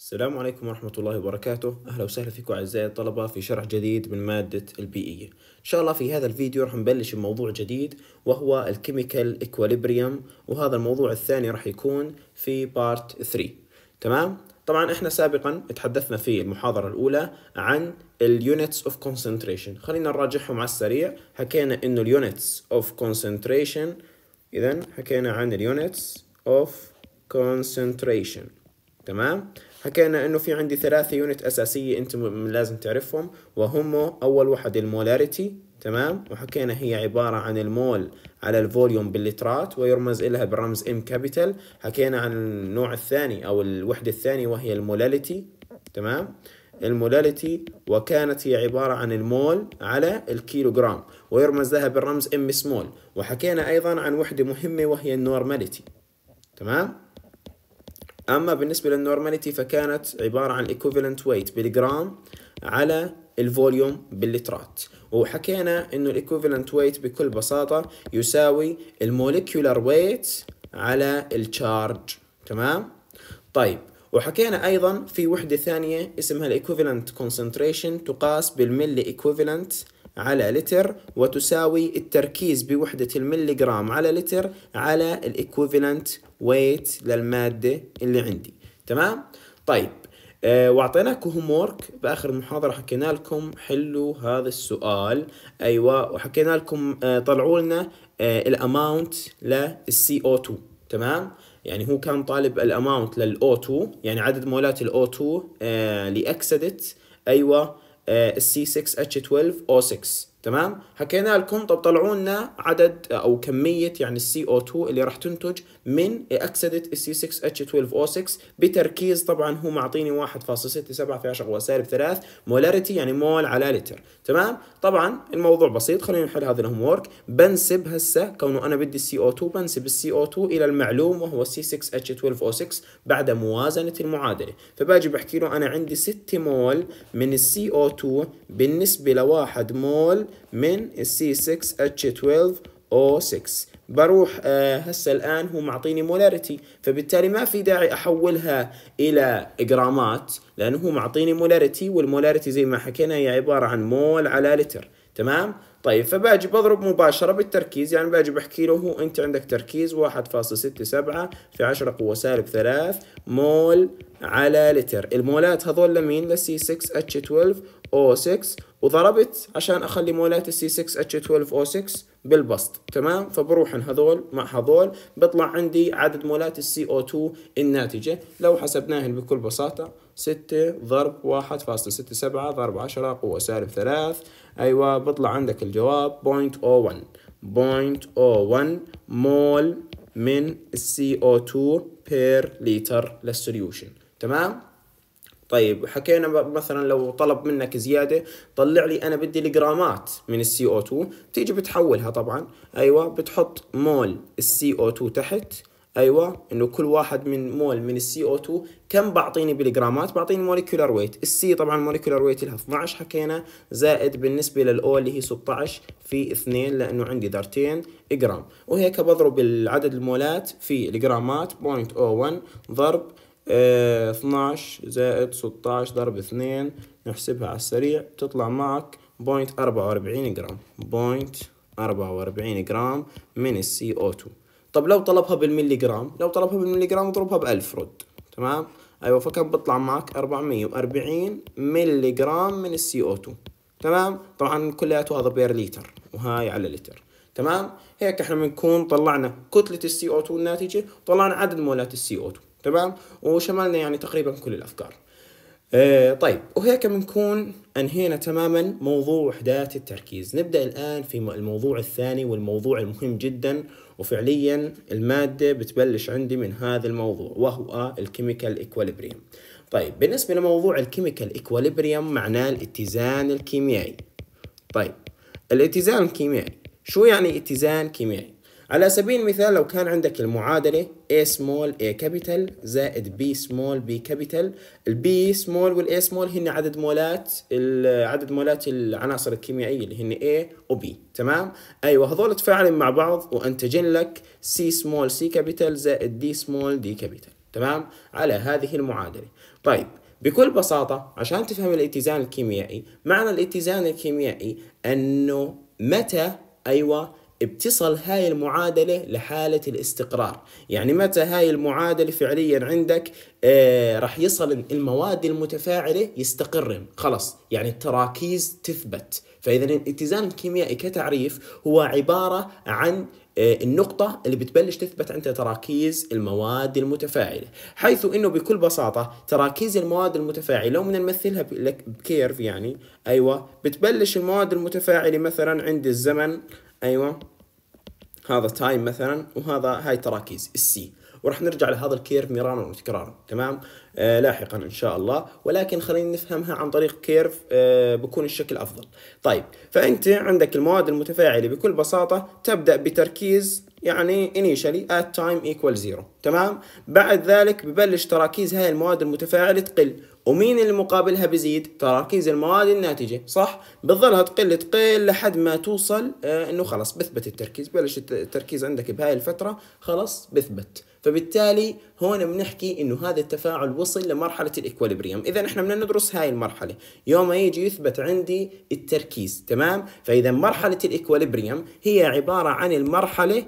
السلام عليكم ورحمة الله وبركاته أهلا وسهلا فيكم أعزائي الطلبة في شرح جديد من مادة البيئية إن شاء الله في هذا الفيديو رح نبلش بموضوع جديد وهو الكيميكال إكواليبريم وهذا الموضوع الثاني رح يكون في بارت 3 تمام؟ طبعا احنا سابقا تحدثنا في المحاضرة الأولى عن اليونتس اوف كونسنتريشن خلينا نراجعهم على السريع حكينا انه اليونتس اوف كونسنتريشن إذا حكينا عن اليونتس اوف كونسنتريشن تمام؟ حكينا انه في عندي ثلاثة يونت اساسية انت لازم تعرفهم وهم اول واحد المولاريتي تمام وحكينا هي عبارة عن المول على الفوليوم باللترات ويرمز لها برمز ام كابيتال حكينا عن النوع الثاني أو الوحدة الثانية وهي المولاليتي تمام المولاليتي وكانت هي عبارة عن المول على الكيلوغرام ويرمز لها بالرمز ام سمول وحكينا أيضا عن وحدة مهمة وهي النورماليتي تمام أما بالنسبة للنورماليتي فكانت عبارة عن equivalent weight بالجرام على الفوليوم باللترات وحكينا انه الايكوفالنت ويت بكل بساطة يساوي الموليكيولر ويت على الشارج تمام طيب وحكينا ايضا في وحدة ثانية اسمها الايكوفالنت كونسنتريشن تقاس بالملي ايكوفالنت على لتر وتساوي التركيز بوحدة المليغرام على لتر على الإكوفيلنت ويت للمادة اللي عندي تمام؟ طيب أه واعطيناكم هوم وورك باخر المحاضره حكينا لكم حلوا هذا السؤال ايوه وحكينا لكم أه طلعوا لنا أه الاماونت للسي او 2 تمام يعني هو كان طالب الاماونت للاو 2 يعني عدد مولات الاو 2 آه، لاكسدت ايوه السي 6 اتش 12 او 6 تمام حكينا لكم طب طلعوا لنا عدد او كميه يعني السي او 2 اللي راح تنتج من اكسده السي 6 اتش 12 او 6 بتركيز طبعا هو معطيني 1.67 في 10 سالب 3 مولاريتي يعني مول على لتر تمام طبعا الموضوع بسيط خلينا نحل هذا الهوم ورك بنسب هسه كونه انا بدي السي او 2 بنسب السي او 2 الى المعلوم وهو السي 6 اتش 12 او 6 بعد موازنه المعادله فباجي بحكي له انا عندي 6 مول من السي او 2 بالنسبه لواحد مول من السي 6 اتش 12 او 6 بروح آه هسه الان هو معطيني مولاريتي فبالتالي ما في داعي احولها الى جرامات لانه هو معطيني مولاريتي والمولاريتي زي ما حكينا هي عباره عن مول على لتر تمام طيب فباجي بضرب مباشره بالتركيز يعني باجي بحكي له هو انت عندك تركيز 1.67 في 10 قوه سالب 3 مول على لتر المولات هذول لمين لسي 6 اتش 12 او 6 وضربت عشان اخلي مولات السي 6 اتش 12 او 6 بالبسط تمام فبروح هذول مع هذول بيطلع عندي عدد مولات السي او 2 الناتجه لو حسبناهن بكل بساطه 6 ضرب 1.67 ضرب 10 قوه سالب 3 ايوه بيطلع عندك الجواب 0.01 0.01 مول من السي او 2 بير لتر للسوليوشن تمام طيب حكينا مثلا لو طلب منك زياده طلع لي انا بدي الجرامات من السي او 2 بتيجي بتحولها طبعا ايوه بتحط مول السي او 2 تحت ايوه انه كل واحد من مول من السي او 2 كم بعطيني بالجرامات بعطيني موليكولار ويت السي طبعا موليكولار ويت لها 12 حكينا زائد بالنسبه للاو اللي هي 16 في 2 لانه عندي ذرتين جرام وهيك بضرب العدد المولات في الجرامات 0.01 ضرب 12 آه، زائد ستاش ضرب اثنين نحسبها على السريع تطلع معك بوينت أربعة وأربعين جرام بوينت أربعة وأربعين جرام من السي او تو طب لو طلبها بالملي جرام لو طلبها بالملي جرام اضربها بألف رد تمام أيوة فكم بطلع معك أربعمية وأربعين ملي جرام من السي او تو تمام طبعا كلياته هذا بير لتر وهاي على لتر تمام هيك احنا بنكون طلعنا كتلة السي او 2 الناتجة وطلعنا عدد مولات السي او 2 تمام وشملنا يعني تقريبا كل الافكار آه طيب وهيك بنكون انهينا تماما موضوع وحدات التركيز نبدا الان في الموضوع الثاني والموضوع المهم جدا وفعليا الماده بتبلش عندي من هذا الموضوع وهو الكيميكال ايكوليبريم طيب بالنسبه لموضوع الكيميكال ايكوليبريم معناه الاتزان الكيميائي طيب الاتزان الكيميائي شو يعني اتزان كيميائي على سبيل المثال لو كان عندك المعادلة A small A capital زائد B small B capital ال B small وال A small هن عدد مولات عدد مولات العناصر الكيميائية اللي هن A و B تمام أيوة هذول تفاعلن مع بعض وأنتجن لك C small C capital زائد D small D capital تمام على هذه المعادلة طيب بكل بساطة عشان تفهم الاتزان الكيميائي معنى الاتزان الكيميائي أنه متى أيوة بتصل هاي المعادلة لحالة الاستقرار يعني متى هاي المعادلة فعليا عندك آه رح يصل المواد المتفاعلة يستقرن خلص يعني التراكيز تثبت فإذا الاتزان الكيميائي كتعريف هو عبارة عن آه، النقطة اللي بتبلش تثبت عندها تراكيز المواد المتفاعلة حيث انه بكل بساطة تراكيز المواد المتفاعلة لو بدنا نمثلها بكيرف يعني ايوه بتبلش المواد المتفاعلة مثلا عند الزمن ايوه هذا تايم مثلا وهذا هاي تراكيز السي وراح نرجع لهذا الكيرف مرارا وتكرارا تمام آه لاحقا ان شاء الله ولكن خلينا نفهمها عن طريق كيرف آه بكون الشكل افضل طيب فانت عندك المواد المتفاعله بكل بساطه تبدا بتركيز يعني initially at time equal zero تمام بعد ذلك ببلش تراكيز هاي المواد المتفاعله تقل ومين اللي مقابلها بيزيد تراكيز المواد الناتجة صح بتظلها تقل تقل لحد ما توصل آه انه خلص بثبت التركيز بلش التركيز عندك بهاي الفترة خلص بثبت فبالتالي هون بنحكي انه هذا التفاعل وصل لمرحله الاكوليبريم، اذا احنا بدنا ندرس هاي المرحله يوم يجي يثبت عندي التركيز تمام فاذا مرحله الاكوليبريم هي عباره عن المرحله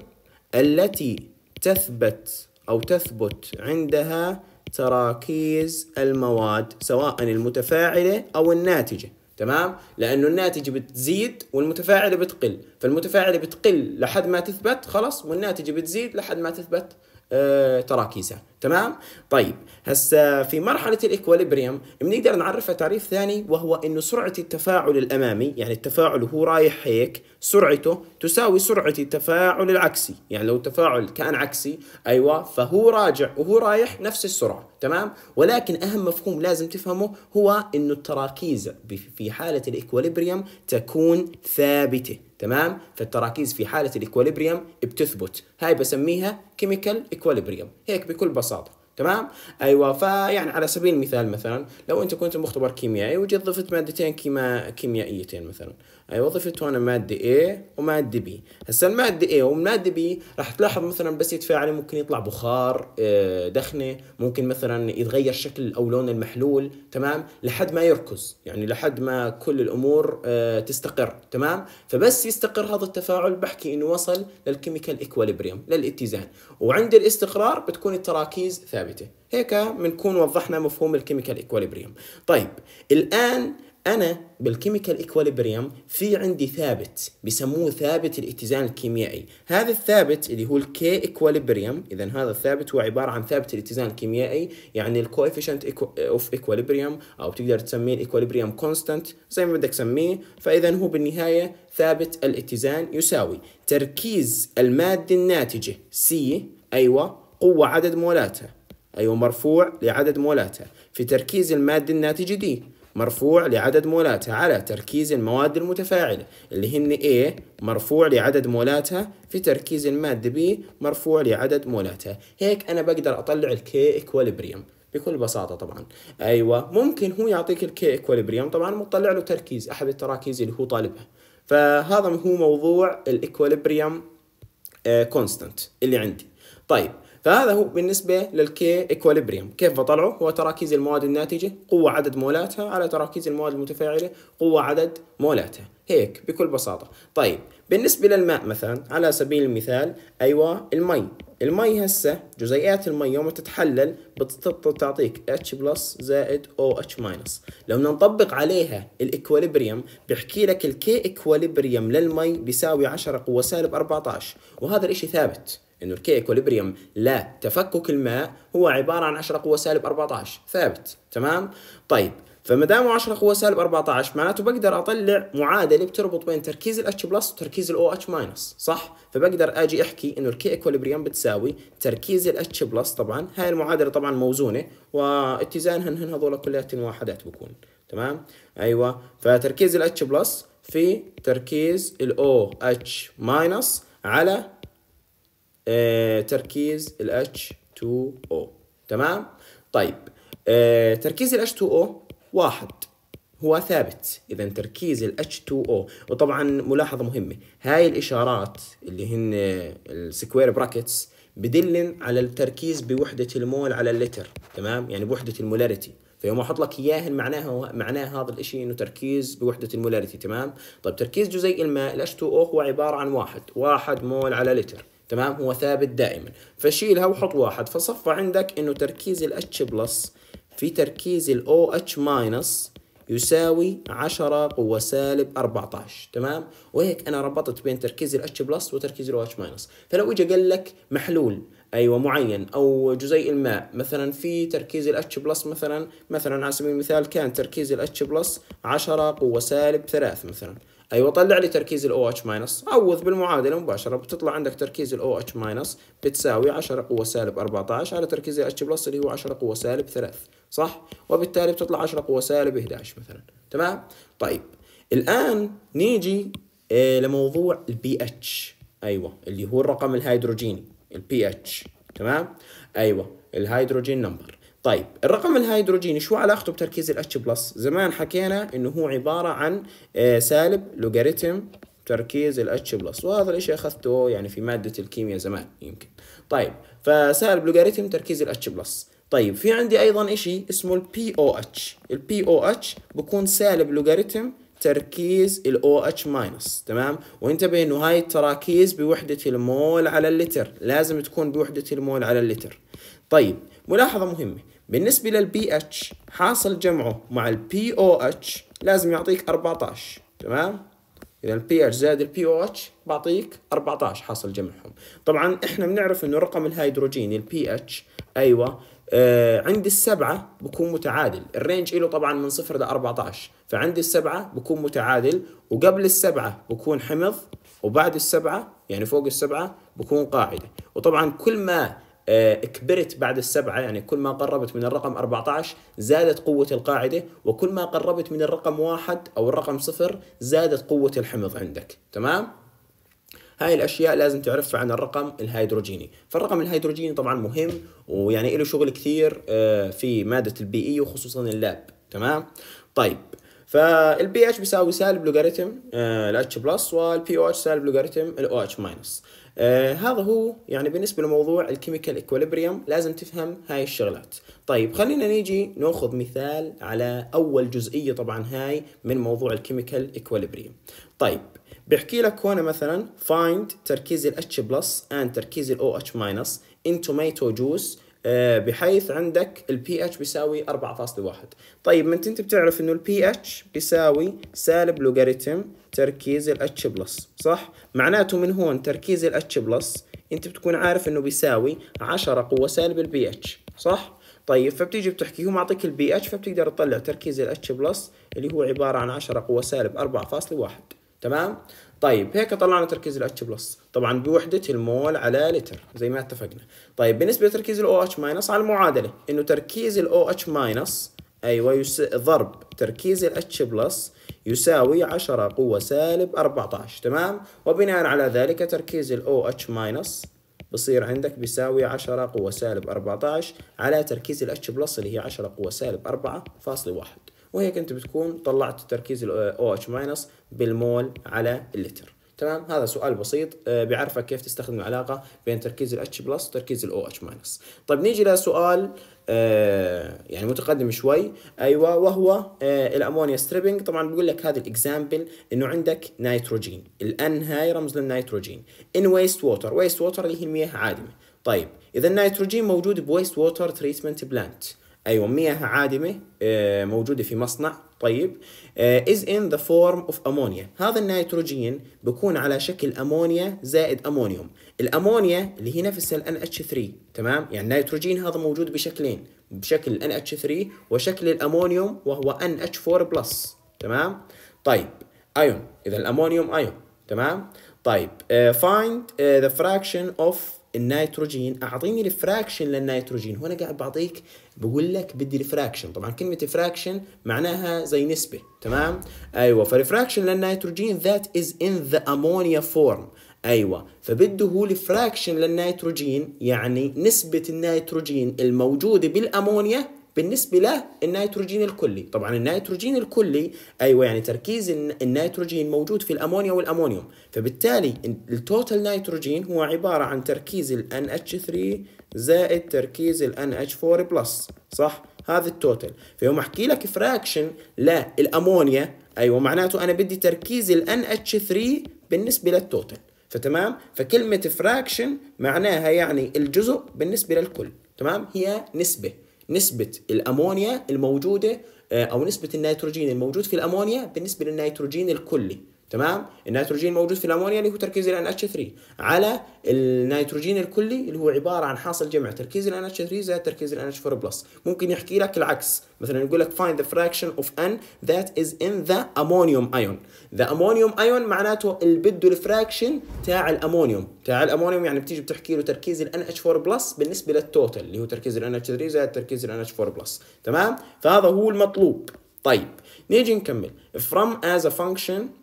التي تثبت او تثبت عندها تراكيز المواد سواء المتفاعلة أو الناتجة تمام لأنه الناتجة بتزيد والمتفاعلة بتقل فالمتفاعلة بتقل لحد ما تثبت خلص والناتجة بتزيد لحد ما تثبت آه، تراكيزها تمام طيب هسه في مرحلة الإكواليبريم بنقدر نعرفها تعريف ثاني وهو إنه سرعة التفاعل الأمامي يعني التفاعل وهو رايح هيك سرعته تساوي سرعة التفاعل العكسي يعني لو التفاعل كان عكسي أيوة فهو راجع وهو رايح نفس السرعة تمام ولكن أهم مفهوم لازم تفهمه هو إنه التراكيز في حالة الإكواليبريم تكون ثابتة تمام فالتراكيز في حاله الايكوليبريم بتثبت هاي بسميها كيميكال ايكوليبريم هيك بكل بساطه تمام ايوه فيعني على سبيل المثال مثلا لو انت كنت مختبر كيميائي وجيت ضفت مادتين كيما كيميائيتين مثلا اي أيوة، وظيفته انا ماده A وماده B هسا الماده A والماده B راح تلاحظ مثلا بس يتفاعل ممكن يطلع بخار آه، دخنه ممكن مثلا يتغير شكل او لون المحلول تمام لحد ما يركز يعني لحد ما كل الامور آه، تستقر تمام فبس يستقر هذا التفاعل بحكي انه وصل للكيميكال ايكواليبريم للاتزان وعند الاستقرار بتكون التراكيز ثابته هيك بنكون وضحنا مفهوم الكيميكال ايكواليبريم طيب الان انا بالكيميكال ايكوليبريم في عندي ثابت بسموه ثابت الاتزان الكيميائي هذا الثابت اللي هو الكي ايكوليبريم اذا هذا الثابت هو عباره عن ثابت الاتزان الكيميائي يعني الكويفيشنت اوف ايكوليبريم او تقدر تسميه الايكوليبريم كونستانت زي ما بدك تسميه فاذا هو بالنهايه ثابت الاتزان يساوي تركيز الماده الناتجه سي ايوه قوه عدد مولاتها ايوه مرفوع لعدد مولاتها في تركيز الماده الناتجه دي مرفوع لعدد مولاتها على تركيز المواد المتفاعلة اللي هن A مرفوع لعدد مولاتها في تركيز المادة B مرفوع لعدد مولاتها هيك أنا بقدر أطلع الكي equilibrium بكل بساطة طبعا أيوة ممكن هو يعطيك الكي equilibrium طبعا مطلع له تركيز أحد التراكيز اللي هو طالبها فهذا هو موضوع equilibrium كونستنت آه، اللي عندي طيب فهذا هو بالنسبه للكي ايكوليبريم كيف بطلعه هو تراكيز المواد الناتجه قوه عدد مولاتها على تراكيز المواد المتفاعله قوه عدد مولاتها هيك بكل بساطه طيب بالنسبه للماء مثلا على سبيل المثال ايوه المي المي هسه جزيئات المي يوم تتحلل بتعطيك H بلس زائد OH ماينس لو بدنا نطبق عليها الاكواليبريم بحكي لك الكي اكواليبريم للمي بيساوي 10 قوة سالب 14 وهذا الاشي ثابت انه الكي لا لتفكك الماء هو عباره عن 10 قوه سالب 14 ثابت تمام طيب فما دام 10 قوه سالب 14 معناته بقدر اطلع معادله بتربط بين تركيز الاتش بلس وتركيز الاو اتش ماينس صح فبقدر اجي احكي انه الكي ايكوليبريم بتساوي تركيز الاتش بلس طبعا هاي المعادله طبعا موزونه واتزانها هن هذول كلياتهم واحدات بكون تمام ايوه فتركيز الاتش بلس في تركيز الاو اتش ماينس على آه، تركيز ال H2O تمام؟ طيب آه، تركيز ال H2O واحد هو ثابت اذا تركيز ال H2O وطبعا ملاحظه مهمه هاي الاشارات اللي هن السكوير براكتس بدلن على التركيز بوحده المول على اللتر تمام يعني بوحده المولاريتي فيوم احط لك اياهن معناها معناه هذا الشيء انه تركيز بوحده المولاريتي تمام طيب تركيز جزيء الماء ال H2O هو عباره عن واحد واحد مول على لتر تمام هو ثابت دائما فشيلها وحط واحد فصفى عندك انه تركيز الاتش بلس في تركيز الاو اتش ماينس يساوي 10 قوة سالب 14 تمام وهيك أنا ربطت بين تركيز الاتش بلس وتركيز الاو اتش ماينس فلو إجا قال لك محلول أيوة معين أو جزيء الماء مثلا في تركيز الاتش بلس مثلا مثلا على سبيل المثال كان تركيز الاتش بلس 10 قوة سالب 3 مثلا ايوه طلع لي تركيز الاو اتش ماينس عوض بالمعادله مباشره بتطلع عندك تركيز الاو اتش ماينس بتساوي 10 قوه سالب 14 على تركيز الاتش بلس اللي هو 10 قوه سالب 3 صح وبالتالي بتطلع 10 قوه سالب 11 مثلا تمام طيب الان نيجي آه، لموضوع البي اتش ايوه اللي هو الرقم الهيدروجيني البي اتش تمام ايوه الهيدروجين نمبر طيب الرقم الهيدروجيني شو علاقته بتركيز الاتش بلس زمان حكينا انه هو عباره عن آه، سالب لوغاريتم تركيز الاتش بلس وهذا الاشي اخذته يعني في ماده الكيمياء زمان يمكن طيب فسالب لوغاريتم تركيز الاتش بلس طيب في عندي ايضا اشي اسمه البي او اتش البي او اتش بكون سالب لوغاريتم تركيز ال اتش ماينس تمام وانتبه انه هاي التراكيز بوحدة المول على اللتر لازم تكون بوحدة المول على اللتر طيب ملاحظة مهمة بالنسبة لل pH حاصل جمعه مع ال pOH لازم يعطيك 14 تمام اذا ال pH زائد ال pOH بعطيك 14 حاصل جمعهم طبعا احنا بنعرف انه رقم الهيدروجين ال pH ايوه آه عند السبعة بكون متعادل الرينج له طبعا من صفر ل 14 فعند السبعة بكون متعادل وقبل السبعة بكون حمض وبعد السبعة يعني فوق السبعة بكون قاعدة وطبعا كل ما آه، كبرت بعد السبعة يعني كل ما قربت من الرقم 14 زادت قوة القاعدة وكل ما قربت من الرقم واحد أو الرقم صفر زادت قوة الحمض عندك تمام؟ هاي الاشياء لازم تعرفها عن الرقم الهيدروجيني فالرقم الهيدروجيني طبعا مهم ويعني له شغل كثير آه، في ماده البي اي e وخصوصا اللاب تمام طيب فالبي اتش بيساوي سالب لوغاريتم الاتش بلس والبي او اتش سالب لوغاريتم الاو اتش ماينس آه هذا هو يعني بالنسبة لموضوع الكيميكال اكوليبريم لازم تفهم هاي الشغلات طيب خلينا نيجي ناخذ مثال على أول جزئية طبعا هاي من موضوع الكيميكال اكوليبريم طيب بحكي لك هون مثلا find تركيز ال H plus and تركيز ال OH minus in tomato juice آه، بحيث عندك ال pH بيساوي 4.1 طيب ما انت بتعرف انه ال pH بيساوي سالب لوغاريتم تركيز الاتش بلس صح معناته من هون تركيز الاتش بلس انت بتكون عارف انه بيساوي 10 قوه سالب البي اتش صح طيب فبتيجي بتحكي هو معطيك البي اتش فبتقدر تطلع تركيز الاتش بلس اللي هو عباره عن 10 قوه سالب 4.1 تمام طيب هيك طلعنا تركيز الاتش بلس طبعا بوحده المول على لتر زي ما اتفقنا طيب بالنسبه لتركيز الاو اتش ماينس على المعادله انه تركيز الاو اتش ماينس أيوة يس... ضرب تركيز الاتش بلس يساوي 10 قوة سالب 14 تمام وبناء على ذلك تركيز الاو اتش ماينس بصير عندك بيساوي 10 قوة سالب 14 على تركيز الاتش بلس اللي هي 10 قوة سالب 4.1 وهيك انت بتكون طلعت تركيز الاو اتش ماينس بالمول على اللتر تمام هذا سؤال بسيط آه، بيعرفك كيف تستخدم العلاقه بين تركيز الاتش بلس وتركيز الاو اتش ماينس طيب نيجي لسؤال آه، يعني متقدم شوي ايوه وهو آه، الامونيا ستريبنج طبعا بقول لك هذا الاكزامبل انه عندك نيتروجين الان هاي رمز للنيتروجين ان ويست ووتر ويست ووتر اللي هي المياه عادمه طيب اذا النيتروجين موجود بويست ووتر تريتمنت بلانت ايوه مياه عادمه موجوده في مصنع طيب از ان ذا فورم اوف امونيا هذا النيتروجين بكون على شكل امونيا زائد امونيوم الامونيا اللي هي نفسها ال NH3 تمام يعني النيتروجين هذا موجود بشكلين بشكل NH3 وشكل الامونيوم وهو NH4 بلس تمام طيب ايون اذا الامونيوم ايون تمام طيب uh, find uh, the fraction of النيتروجين اعطيني الفراكشن للنيتروجين هنا قاعد بعطيك بقول لك بدي الفراكشن طبعا كلمه فراكشن معناها زي نسبه تمام ايوه فالفراكشن للنيتروجين ذات از ان ذا امونيا فورم ايوه فبده هو الفراكشن للنيتروجين يعني نسبه النيتروجين الموجوده بالامونيا بالنسبة له النيتروجين الكلي طبعا النيتروجين الكلي أيوة يعني تركيز النيتروجين موجود في الأمونيا والأمونيوم فبالتالي التوتال نيتروجين هو عبارة عن تركيز ال NH3 زائد تركيز ال NH4 بلس صح؟ هذا التوتال فيوم أحكي لك فراكشن للأمونيا أيوة معناته أنا بدي تركيز ال NH3 بالنسبة للتوتال فتمام فكلمة فراكشن معناها يعني الجزء بالنسبة للكل تمام هي نسبة نسبه الامونيا الموجوده آه، او نسبه النيتروجين الموجود في الامونيا بالنسبه للنيتروجين الكلي تمام النيتروجين موجود في الامونيا اللي هو تركيز الان NH3 على النيتروجين الكلي اللي هو عباره عن حاصل جمع تركيز الان NH3 زائد تركيز الان NH4 بلس ممكن يحكي لك العكس مثلا يقول لك فايند ذا فراكشن اوف n ذات از ان ذا امونيوم ايون ذا امونيوم ايون معناته اللي بده الفراكشن تاع الامونيوم تاع الامونيوم يعني بتيجي بتحكي له تركيز الان NH4 بلس بالنسبه للتوتال اللي هو تركيز الان NH3 زائد تركيز الان NH4 بلس تمام فهذا هو المطلوب طيب نيجي نكمل from as a function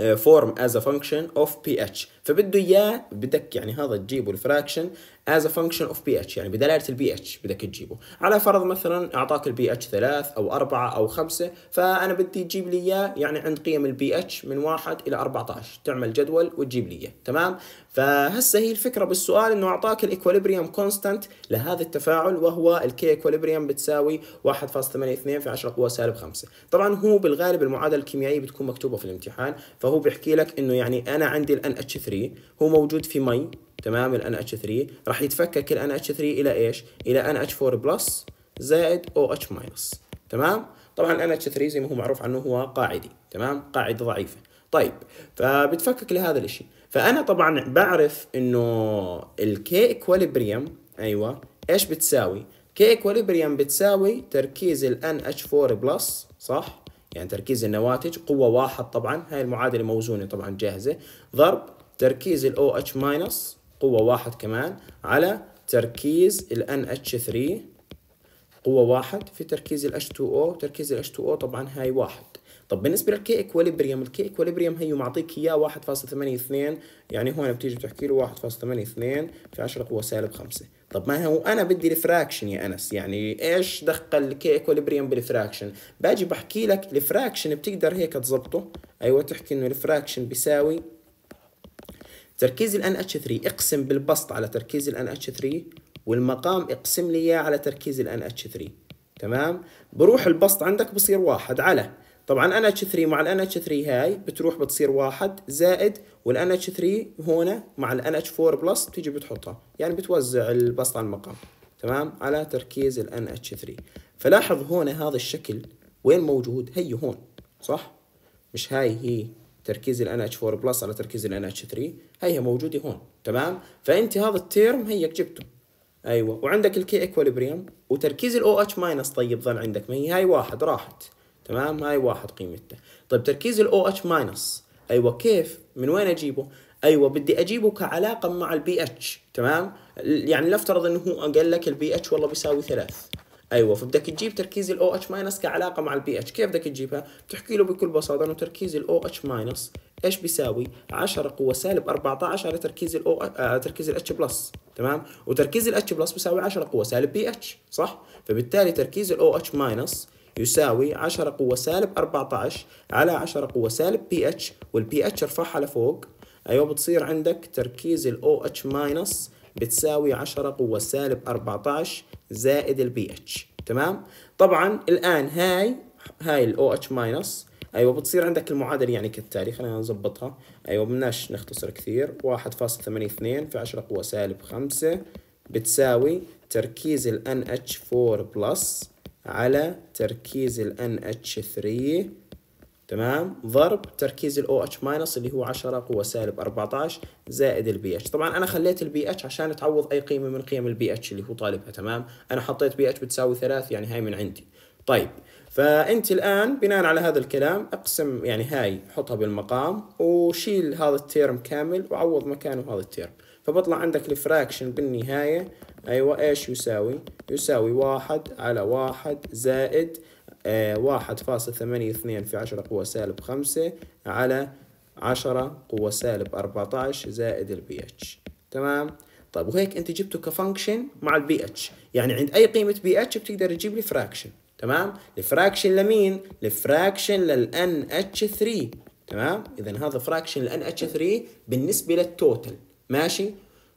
Uh, form as a function of pH فبده اياه بدك يعني هذا تجيبه الفراكشن از ا فانكشن اوف بي اتش يعني بدلاله البي اتش بدك تجيبه على فرض مثلا اعطاك البي اتش 3 او 4 او 5 فانا بدي تجيب لي اياه يعني عند قيم البي اتش من 1 الى 14 تعمل جدول وتجيب لي اياه تمام فهسه هي الفكره بالسؤال انه اعطاك الايكوليبريم كونستانت لهذا التفاعل وهو الكي ايكوليبريم بتساوي 1.82 في 10 قوه سالب 5 طبعا هو بالغالب المعادله الكيميائيه بتكون مكتوبه في الامتحان فهو بيحكي لك انه يعني انا عندي الان اتش 3 3 هو موجود في مي تمام ال NH3 راح يتفكك ال NH3 إلى إيش؟ إلى NH4 بلس زائد OH ماينس تمام؟ طبعا ال NH3 زي ما هو معروف عنه هو قاعدي تمام؟ قاعدة ضعيفة طيب فبتفكك لهذا الشيء فأنا طبعا بعرف إنه الكي إكواليبريم أيوه إيش بتساوي؟ كي إكواليبريم بتساوي تركيز ال NH4 بلس صح؟ يعني تركيز النواتج قوة واحد طبعا هاي المعادلة موزونة طبعا جاهزة ضرب تركيز الـ OH- قوة واحد كمان على تركيز الـ NH3 قوة واحد في تركيز الـ H2O وتركيز الـ H2O طبعا هاي واحد طب بالنسبة للكي اكوليبريم الكي اكوليبريم هي معطيك اياه 1.82 يعني هون بتيجي بتحكي له 1.82 في 10 قوة سالب 5 طب ما هو انا بدي الفراكشن يا انس يعني ايش دخل الكي اكوليبريم بالفراكشن باجي بحكي لك الفراكشن بتقدر هيك تظبطه ايوه تحكي انه الفراكشن بيساوي تركيز ال NH3 اقسم بالبسط على تركيز ال NH3 والمقام اقسم لي اياه على تركيز ال NH3 تمام بروح البسط عندك بصير واحد على طبعا NH3 مع ال NH3 هاي بتروح بتصير واحد زائد وال NH3 هون مع ال NH4 بلس بتيجي بتحطها يعني بتوزع البسط على المقام تمام على تركيز ال NH3 فلاحظ هون هذا الشكل وين موجود هي هون صح مش هاي هي تركيز ال NH4 بلس على تركيز ال NH3 هيها موجودة هون تمام فأنت هذا التيرم هيك جبته أيوة وعندك الكي إكوليبريم وتركيز ال OH ماينس طيب ظل عندك ما هي هاي واحد راحت تمام هاي واحد قيمته طيب تركيز ال OH ماينس أيوة كيف من وين أجيبه ايوه بدي اجيبه كعلاقه مع البي اتش تمام يعني لنفترض انه هو قال لك البي اتش والله بيساوي ثلاث ايوه فبدك تجيب تركيز الاو اتش ماينس كعلاقه مع البي اتش كيف بدك تجيبها بتحكي له بكل بساطه انه تركيز الاو اتش ماينس ايش بيساوي 10 قوه سالب 14 على تركيز الاو آه تركيز الاتش بلس تمام وتركيز الاتش بلس بيساوي 10 قوه سالب بي اتش صح فبالتالي تركيز الاو اتش ماينس يساوي 10 قوة سالب 14 على 10 قوة سالب بي اتش والبي اتش ارفعها لفوق ايوه بتصير عندك تركيز الاو اتش ماينس بتساوي 10 قوة سالب 14 زائد البي اتش تمام طبعا الآن هاي هاي الـ OH- ماينس ايوه بتصير عندك المعادله يعني كالتالي خلينا نظبطها ايوه بدناش نختصر كثير 1.82 في 10 قوه سالب 5 بتساوي تركيز ال NH4 بلس على تركيز ال NH3 تمام ضرب تركيز الاو اتش ماينس اللي هو 10 قوة سالب 14 زائد البي اتش طبعا انا خليت البي اتش عشان تعوض اي قيمة من قيم البي اتش اللي هو طالبها تمام انا حطيت بي اتش بتساوي 3 يعني هاي من عندي طيب فانت الان بناء على هذا الكلام اقسم يعني هاي حطها بالمقام وشيل هذا التيرم كامل وعوض مكانه هذا التيرم فبطلع عندك الفراكشن بالنهاية ايوه ايش يساوي يساوي واحد على واحد زائد واحد فاصل ثمانية اثنين في عشرة قوة سالب خمسة على عشرة قوة سالب أربعتاش زائد البي اتش تمام طيب وهيك انت جبته كفانكشن مع البي اتش يعني عند اي قيمة بي اتش بتقدر تجيب لي فراكشن تمام الفراكشن لمين الفراكشن للان اتش 3 تمام اذا هذا فراكشن للان اتش 3 بالنسبة للتوتال ماشي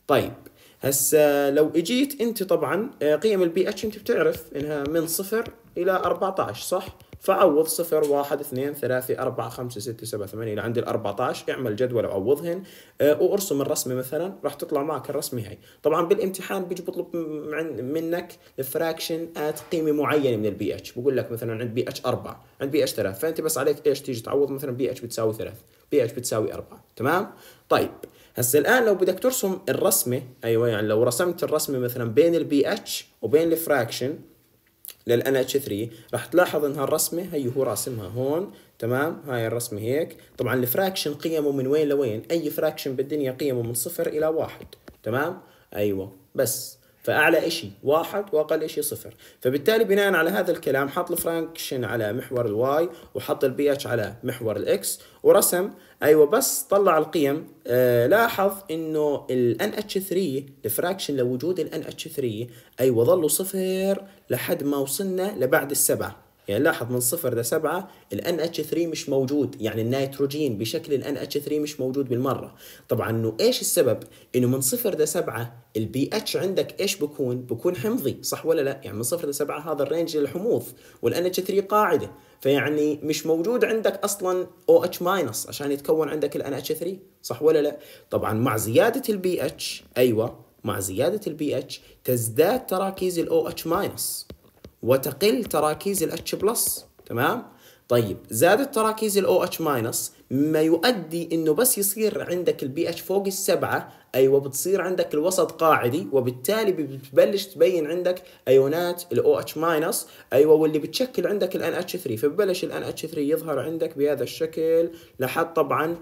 طيب هسا لو اجيت انت طبعا آه، قيم البي اتش انت بتعرف انها من صفر الى 14 صح؟ فعوض صفر واحد اثنين ثلاثة أربعة خمسة ستة سبعة ثمانية لعند ال 14 اعمل جدول وعوضهن آه، وارسم الرسمة مثلا راح تطلع معك الرسمة هاي طبعا بالامتحان بيجي بطلب منك فراكشن ات قيمة معينة من البي اتش بقول لك مثلا عند بي اتش 4 عند بي اتش 3 فأنت بس عليك ايش تيجي تعوض مثلا بي اتش بتساوي 3 بي اتش بتساوي 4 تمام؟ طيب هسه الان لو بدك ترسم الرسمه ايوه يعني لو رسمت الرسمه مثلا بين البي اتش وبين الفراكشن للان اتش 3 راح تلاحظ ان هالرسمه هي هو راسمها هون تمام هاي الرسمه هيك طبعا الفراكشن قيمه من وين لوين اي فراكشن بالدنيا قيمه من صفر الى واحد تمام ايوه بس فاعلى شيء واحد واقل شيء صفر فبالتالي بناء على هذا الكلام حط الفرانكشن على محور الواي وحط البي اتش على محور الاكس ورسم ايوه بس طلع القيم آه لاحظ انه ال NH3 الفراكشن لوجود ال NH3 ايوه ظلوا صفر لحد ما وصلنا لبعد السبعه يعني لاحظ من صفر لسبعة ال NH3 مش موجود يعني النيتروجين بشكل ال NH3 مش موجود بالمرة طبعا انه ايش السبب انه من صفر لسبعة البي اتش عندك ايش بكون بكون حمضي صح ولا لا يعني من صفر لسبعة هذا الرينج للحموض وال NH3 قاعدة فيعني مش موجود عندك اصلا او اتش ماينس عشان يتكون عندك ال NH3 صح ولا لا طبعا مع زيادة البي اتش ايوه مع زيادة البي اتش تزداد تراكيز الاو اتش ماينس وتقل تراكيز الاتش بلس تمام طيب زادت تراكيز الاو اتش ماينس مما يؤدي انه بس يصير عندك البي اتش فوق السبعه ايوه بتصير عندك الوسط قاعدي وبالتالي بتبلش تبين عندك ايونات الاو اتش ماينس ايوه واللي بتشكل عندك الان اتش 3 فببلش الان اتش 3 يظهر عندك بهذا الشكل لحد طبعا بي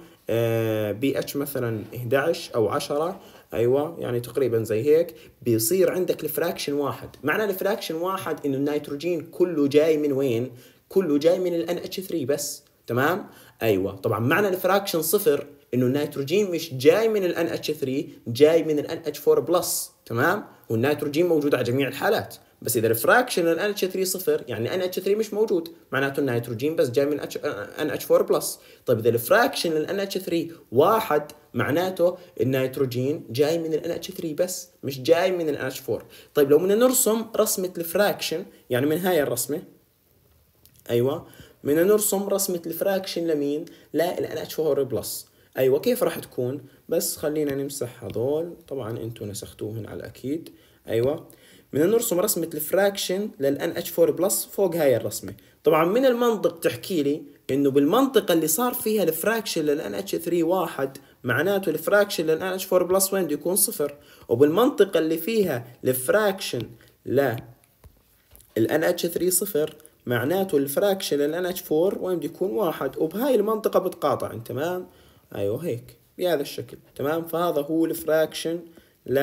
آه، اتش مثلا 11 او 10 ايوه يعني تقريبا زي هيك بيصير عندك الفراكشن واحد معنى الفراكشن واحد انه النيتروجين كله جاي من وين كله جاي من الـ NH3 بس تمام ايوه طبعا معنى الفراكشن صفر انه النيتروجين مش جاي من الـ NH3 جاي من الـ NH4 بلس تمام والنيتروجين موجود على جميع الحالات بس اذا الفراكشن الـ NH3 صفر يعني ال NH3 مش موجود معناته النيتروجين بس جاي من NH4 بلس طيب اذا الفراكشن الـ NH3 واحد معناته النيتروجين جاي من ال NH3 بس مش جاي من ال NH4 طيب لو بدنا نرسم رسمة الفراكشن يعني من هاي الرسمة أيوة بدنا نرسم رسمة الفراكشن لمين؟ لل NH4 بلس أيوة كيف راح تكون؟ بس خلينا نمسح هذول طبعا انتم نسختوهن على الأكيد أيوة بدنا نرسم رسمة الفراكشن لل NH4 بلس فوق هاي الرسمة طبعا من المنطق تحكي لي انه بالمنطقة اللي صار فيها الفراكشن لل NH3 واحد معناته الفراكشن لل nh 4 بلس وين بده يكون صفر وبالمنطقه اللي فيها الفراكشن ل ال nh 3 صفر معناته الفراكشن لل nh 4 وين بده يكون واحد وبهاي المنطقه بتقاطع يعني تمام ايوه هيك بهذا الشكل تمام فهذا هو الفراكشن ل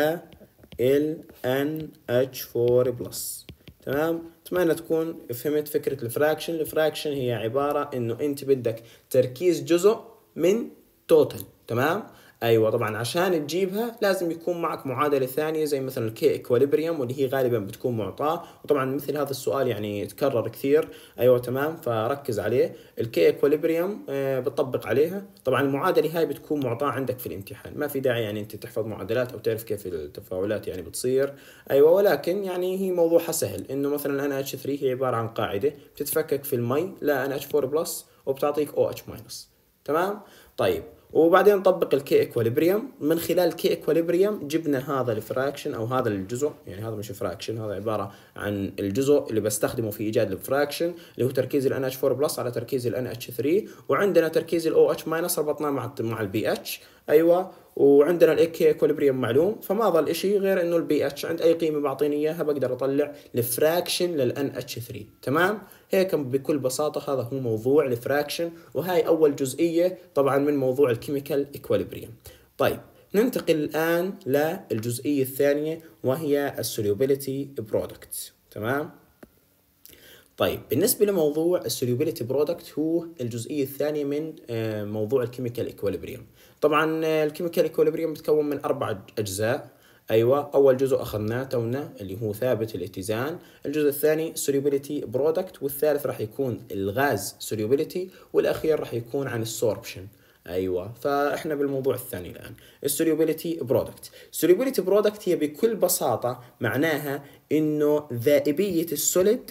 ال nh 4 بلس تمام اتمنى تكون فهمت فكره الفراكشن الفراكشن هي عباره انه انت بدك تركيز جزء من توتال تمام ايوه طبعا عشان تجيبها لازم يكون معك معادله ثانيه زي مثلا الكي اكواليبريم واللي هي غالبا بتكون معطاه وطبعا مثل هذا السؤال يعني تكرر كثير ايوه تمام فركز عليه الكي اكواليبريم آه بتطبق عليها طبعا المعادله هاي بتكون معطاه عندك في الامتحان ما في داعي يعني انت تحفظ معادلات او تعرف كيف التفاعلات يعني بتصير ايوه ولكن يعني هي موضوعها سهل انه مثلا ان اتش 3 هي عباره عن قاعده بتتفكك في المي لا ان اتش 4 بلس وبتعطيك او اتش ماينس تمام طيب وبعدين نطبق الكي اكوليبريم من خلال الكي اكوليبريم جبنا هذا الفراكشن او هذا الجزء يعني هذا مش فراكشن هذا عباره عن الجزء اللي بستخدمه في ايجاد الفراكشن اللي هو تركيز الان NH4 بلس على تركيز الان NH3 وعندنا تركيز الاو OH ماينس ربطناه مع مع البي اتش ايوه وعندنا كي اكوليبريم معلوم فما ظل شيء غير انه البي اتش عند اي قيمه بعطيني اياها بقدر اطلع الفراكشن للان اتش 3 تمام هيك بكل بساطة هذا هو موضوع الفراكشن وهاي أول جزئية طبعا من موضوع الكيميكال إكواليبريم طيب ننتقل الآن للجزئية الثانية وهي السوليوبيليتي برودكت تمام طيب بالنسبة لموضوع السوليوبيليتي برودكت هو الجزئية الثانية من آه، موضوع الكيميكال إكواليبريم طبعا الكيميكال إكواليبريم بتكون من أربع أجزاء ايوه اول جزء اخذناه تونا اللي هو ثابت الاتزان الجزء الثاني سوليبيليتي برودكت والثالث راح يكون الغاز سوليبيليتي والاخير راح يكون عن السوربشن ايوه فاحنا بالموضوع الثاني الان السوليوبيليتي برودكت السوليوبيليتي برودكت هي بكل بساطه معناها انه ذائبيه السوليد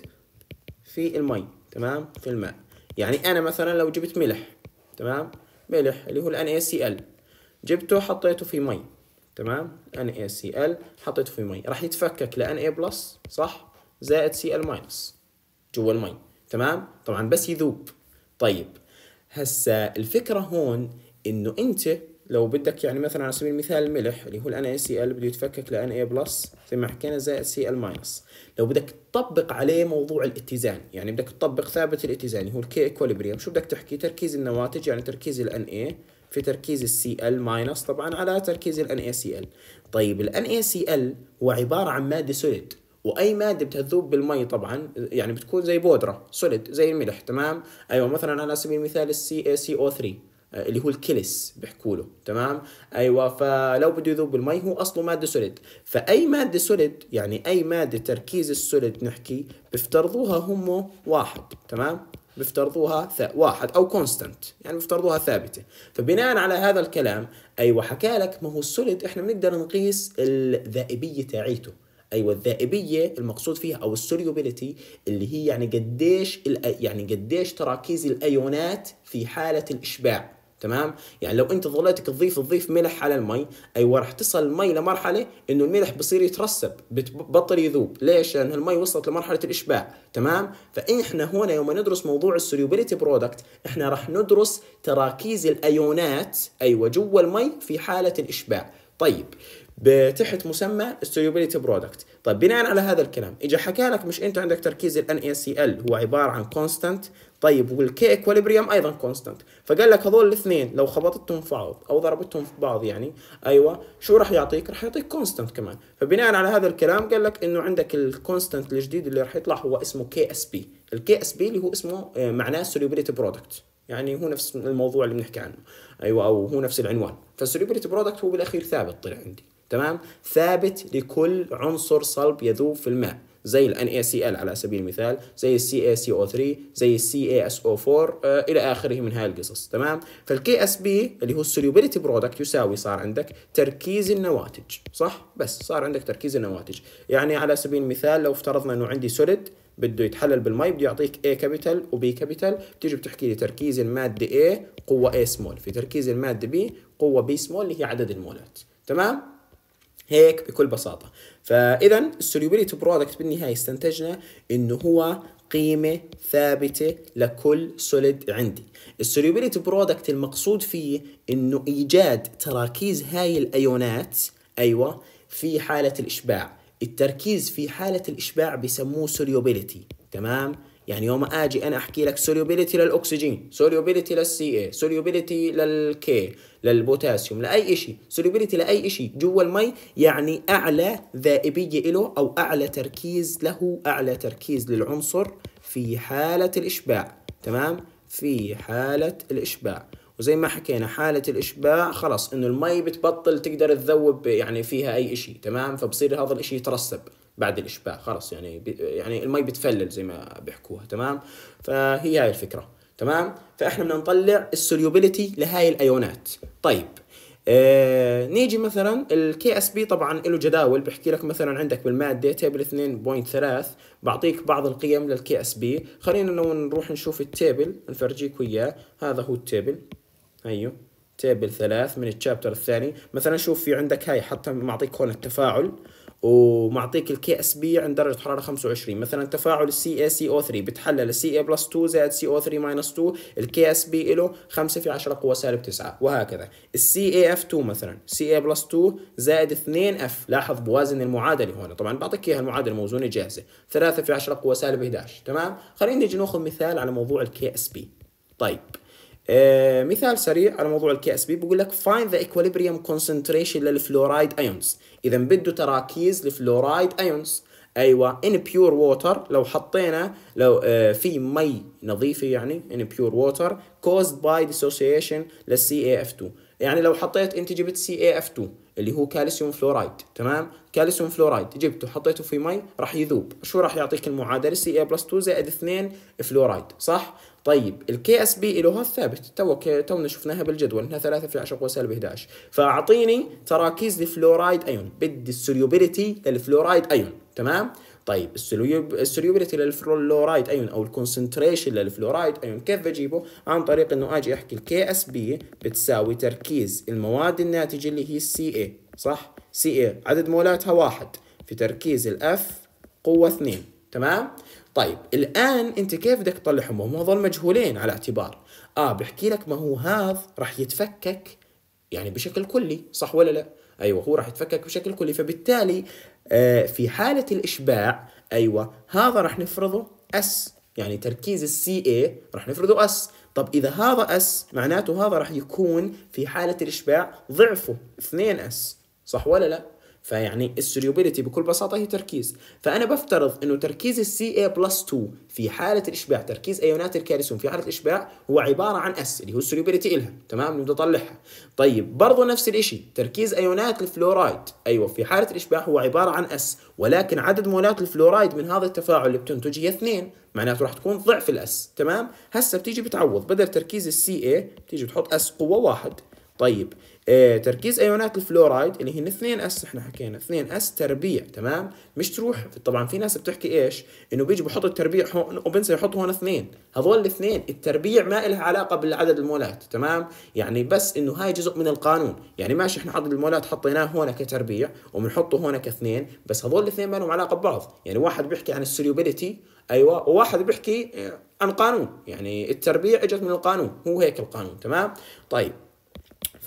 في المي تمام في الماء يعني انا مثلا لو جبت ملح تمام ملح اللي هو ال NaCl جبته حطيته في مي تمام ان اي سي ال حطيته في مي راح يتفكك لان اي بلس صح زائد سي ال ماينس جوا المي تمام طبعا بس يذوب طيب هسا الفكره هون انه انت لو بدك يعني مثلا على سبيل المثال الملح اللي هو الان اي سي ال بده يتفكك لان اي بلس زي ما حكينا زائد سي ال ماينس لو بدك تطبق عليه موضوع الاتزان يعني بدك تطبق ثابت الاتزان اللي هو الكي اكوليبريم شو بدك تحكي تركيز النواتج يعني تركيز الان اي في تركيز السي ال ماينس طبعا على تركيز الان اي سي ال طيب الان اي سي ال هو عباره عن ماده سوليد واي ماده بتذوب بالمي طبعا يعني بتكون زي بودره سوليد زي الملح تمام ايوه مثلا على سبيل المثال السي سي او 3 اللي هو الكلس بيحكوا له تمام ايوه فلو بده يذوب بالمي هو اصله ماده سوليد فاي ماده سوليد يعني اي ماده تركيز السوليد نحكي بيفترضوها هم واحد تمام مفترضوها واحد أو كونستنت يعني بيفترضوها ثابتة فبناء على هذا الكلام أيوة حكى لك ما هو السوليد إحنا بنقدر نقيس الذائبية تاعيته ايوه الذائبيه المقصود فيها او السوليوبيليتي اللي هي يعني قديش يعني قديش تراكيز الايونات في حاله الاشباع تمام يعني لو انت ظليتك تضيف تضيف ملح على المي ايوه راح تصل المي لمرحله انه الملح بصير يترسب بطل يذوب ليش لان المي وصلت لمرحله الاشباع تمام فاحنا هنا يوم ندرس موضوع السوليوبيليتي برودكت احنا راح ندرس تراكيز الايونات ايوه جوا المي في حاله الاشباع طيب تحت مسمى السوليوبيليتي برودكت طيب بناء على هذا الكلام اجى حكى لك مش انت عندك تركيز ال ال هو عباره عن كونستانت طيب والكي اكوليبريم ايضا كونستانت فقال لك هذول الاثنين لو خبطتهم في بعض او ضربتهم في بعض يعني ايوه شو راح يعطيك؟ راح يعطيك كونستانت كمان فبناء على هذا الكلام قال لك انه عندك الكونستانت الجديد اللي راح يطلع هو اسمه كي اس بي الكي اس بي اللي هو اسمه آه، معناه سوليبيليتي برودكت يعني هو نفس الموضوع اللي بنحكي عنه ايوه او هو نفس العنوان فالسوليبيليتي برودكت هو بالاخير ثابت طلع عندي تمام ثابت لكل عنصر صلب يذوب في الماء زي ال NaCl على سبيل المثال زي الـ CaCO3 زي الـ CaSO4 آه إلى آخره من هاي القصص تمام فالكي اس بي اللي هو Solubility برودكت يساوي صار عندك تركيز النواتج صح بس صار عندك تركيز النواتج يعني على سبيل المثال لو افترضنا أنه عندي سوليد بده يتحلل بالماء بده يعطيك A كابيتال و B كابيتال بتيجي بتحكي لي تركيز المادة A قوة A سمول في تركيز المادة B قوة B سمول اللي هي عدد المولات تمام هيك بكل بساطة فإذا السوليوبيليتي برودكت بالنهاية استنتجنا إنه هو قيمة ثابتة لكل سوليد عندي السوليوبيليتي برودكت المقصود فيه إنه إيجاد تراكيز هاي الأيونات أيوة في حالة الإشباع التركيز في حالة الإشباع بسموه سوليوبيليتي تمام؟ يعني يوم اجي انا احكي لك سوليوبيليتي للاكسجين سوليوبيليتي للسي اي سوليوبيليتي للكي للبوتاسيوم لاي شيء سوليبيليتي لاي شيء جوا المي يعني اعلى ذائبيه له او اعلى تركيز له اعلى تركيز للعنصر في حاله الاشباع تمام في حاله الاشباع وزي ما حكينا حالة الإشباع خلص إنه المي بتبطل تقدر تذوب يعني فيها أي شيء تمام فبصير هذا الإشي يترسب بعد الإشباع خلص يعني يعني المي بتفلل زي ما بيحكوها تمام فهي هاي الفكرة تمام فاحنا بدنا نطلع السوليوبيليتي لهاي الايونات طيب آه نيجي مثلا الكي اس بي طبعا له جداول بحكي لك مثلا عندك بالماده تيبل 2.3 بعطيك بعض القيم للكي اس بي خلينا نروح نشوف التيبل نفرجيك اياه هذا هو التيبل هيو تيبل 3 من الشابتر الثاني مثلا شوف في عندك هاي حتى معطيك هون التفاعل ومعطيك الكي اس بي عند درجه حراره 25 مثلا تفاعل السي اي سي او 3 بتحلل السي اي بلس 2 زائد سي او 3 ماينس 2 الكي اس بي له 5 في 10 قوه سالب 9 وهكذا السي اي اف 2 مثلا سي اي بلس 2 زائد 2 اف لاحظ بوازن المعادله هون طبعا بعطيك اياها المعادله موزونه جاهزه 3 في 10 قوه سالب 11 تمام خلينا نيجي ناخذ مثال على موضوع الكي اس بي طيب آه مثال سريع على موضوع الكي اس بي بقول لك فايند ذا equilibrium كونسنتريشن للفلورايد ايونز اذا بده تراكيز الفلورايد ايونز ايوه ان بيور ووتر لو حطينا لو آه، في مي نظيفه يعني ان بيور ووتر كوزد باي ديسوسيشن للسي اي اف 2 يعني لو حطيت انت جبت سي اي اف 2 اللي هو كالسيوم فلورايد تمام كالسيوم فلورايد جبته حطيته في مي راح يذوب شو راح يعطيك المعادله سي اي بلس 2 زائد 2 فلورايد صح طيب الكي اس بي الوها الثابت تو تونا شفناها بالجدول انها 3 في 10 قوه سالب 11 فاعطيني تراكيز الفلورايد ايون بدي السوليوبيليتي للفلورايد ايون تمام طيب السوليوبيليتي للفلورايد ايون او الكونسنتريشن للفلورايد ايون كيف بجيبه عن طريق انه اجي احكي الكي اس بي بتساوي تركيز المواد الناتجه اللي هي السي اي صح سي اي عدد مولاتها واحد في تركيز الاف قوه 2 تمام طيب الآن أنت كيف بدك تطلعهم هم هذول مجهولين على اعتبار آه بحكي لك ما هو هذا راح يتفكك يعني بشكل كلي صح ولا لا أيوة هو راح يتفكك بشكل كلي فبالتالي آه في حالة الإشباع أيوة هذا راح نفرضه أس يعني تركيز السي اي راح نفرضه اس طب اذا هذا اس معناته هذا راح يكون في حاله الاشباع ضعفه 2 اس صح ولا لا فيعني السوليوبيليتي بكل بساطه هي تركيز فانا بفترض انه تركيز السي اي بلس 2 في حاله الاشباع تركيز ايونات الكالسيوم في حاله الاشباع هو عباره عن اس اللي هو السوليوبيليتي الها تمام بدي اطلعها طيب برضه نفس الشيء تركيز ايونات الفلورايد ايوه في حاله الاشباع هو عباره عن اس ولكن عدد مولات الفلورايد من هذا التفاعل اللي بتنتج هي اثنين معناته راح تكون ضعف الاس تمام هسه بتيجي بتعوض بدل تركيز السي اي بتيجي بتحط اس قوه واحد طيب إيه، تركيز ايونات الفلورايد اللي هن 2 اس احنا حكينا 2 اس تربيع تمام مش تروح طبعا في ناس بتحكي ايش انه بيجي بحط التربيع هون وبنسى يحط هون اثنين هذول الاثنين التربيع ما لها علاقه بالعدد المولات تمام يعني بس انه هاي جزء من القانون يعني ماشي احنا عدد المولات حطيناه هون كتربيع وبنحطه هون كاثنين بس هذول الاثنين ما لهم علاقه ببعض يعني واحد بيحكي عن السوليوبيليتي ايوه وواحد بيحكي عن قانون يعني التربيع اجت من القانون هو هيك القانون تمام طيب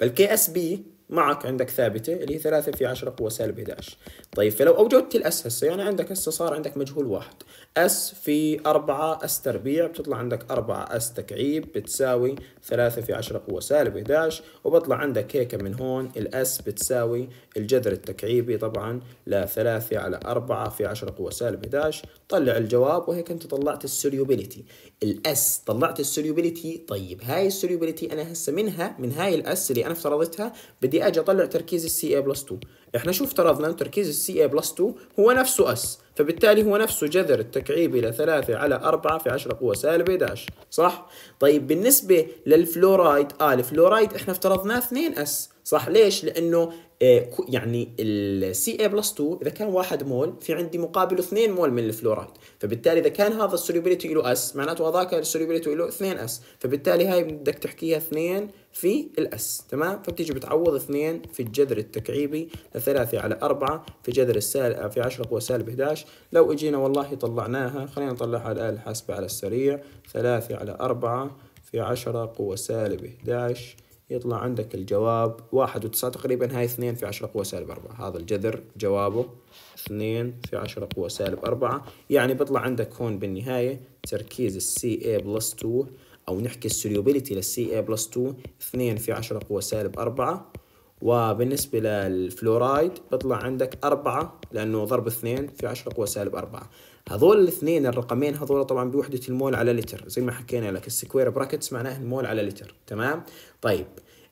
فالكي اس بي معك عندك ثابتة اللي هي 3 في 10 قوة سالب 11 طيب فلو أوجدت الأس هسه يعني عندك هسه صار عندك مجهول واحد أس في 4 أس تربيع بتطلع عندك 4 أس تكعيب بتساوي 3 في 10 قوة سالب 11 وبطلع عندك هيك من هون الأس بتساوي الجذر التكعيبي طبعا ل 3 على 4 في 10 قوة سالب 11 طلع الجواب وهيك أنت طلعت السوليوبيليتي الأس طلعت السوليوبيليتي طيب هاي السوليوبيليتي أنا هسه منها من هاي الأس اللي أنا افترضتها بدي بدي اجي اطلع تركيز السي اي بلس 2 احنا شو افترضنا ان تركيز السي اي بلس 2 هو نفسه اس فبالتالي هو نفسه جذر التكعيب الى 3 على 4 في 10 قوه سالب 11 صح طيب بالنسبه للفلورايد اه الفلورايد احنا افترضناه 2 اس صح ليش لانه آه، يعني السي اي بلس 2 اذا كان 1 مول في عندي مقابله 2 مول من الفلورايد فبالتالي اذا كان هذا السوليبيليتي له اس معناته هذاك السوليبيليتي له 2 اس فبالتالي هاي بدك تحكيها 2 في الاس تمام فبتيجي بتعوض 2 في الجذر التكعيبي لثلاثة على 4 في جذر السالب آه، في 10 قوة سالب 11 لو اجينا والله طلعناها خلينا نطلعها على الآلة الحاسبة على السريع 3 على 4 في 10 قوة سالب 11 يطلع عندك الجواب واحد وتسعة تقريبا هاي اثنين في عشرة قوة سالب أربعة هذا الجذر جوابه اثنين في عشرة قوة سالب أربعة يعني بيطلع عندك هون بالنهاية تركيز السي اي بلس تو أو نحكي السوليوبيليتي للسي اي بلس تو اثنين في عشرة قوة سالب أربعة وبالنسبة للفلورايد بيطلع عندك أربعة لأنه ضرب اثنين في عشرة قوة سالب أربعة هذول الاثنين الرقمين هذول طبعا بوحدة المول على لتر زي ما حكينا لك السكوير براكتس معناه المول على لتر تمام طيب